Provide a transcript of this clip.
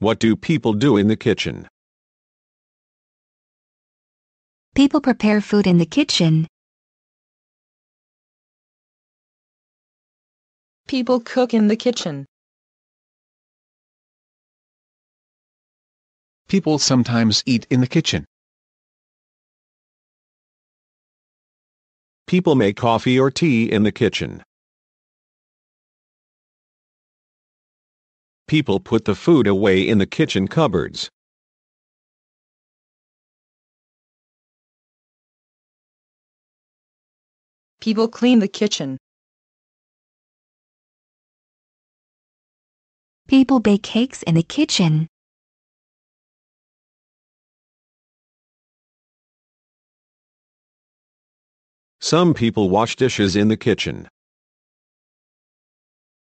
What do people do in the kitchen? People prepare food in the kitchen. People cook in the kitchen. People sometimes eat in the kitchen. People make coffee or tea in the kitchen. people put the food away in the kitchen cupboards. People clean the kitchen. People bake cakes in the kitchen. Some people wash dishes in the kitchen.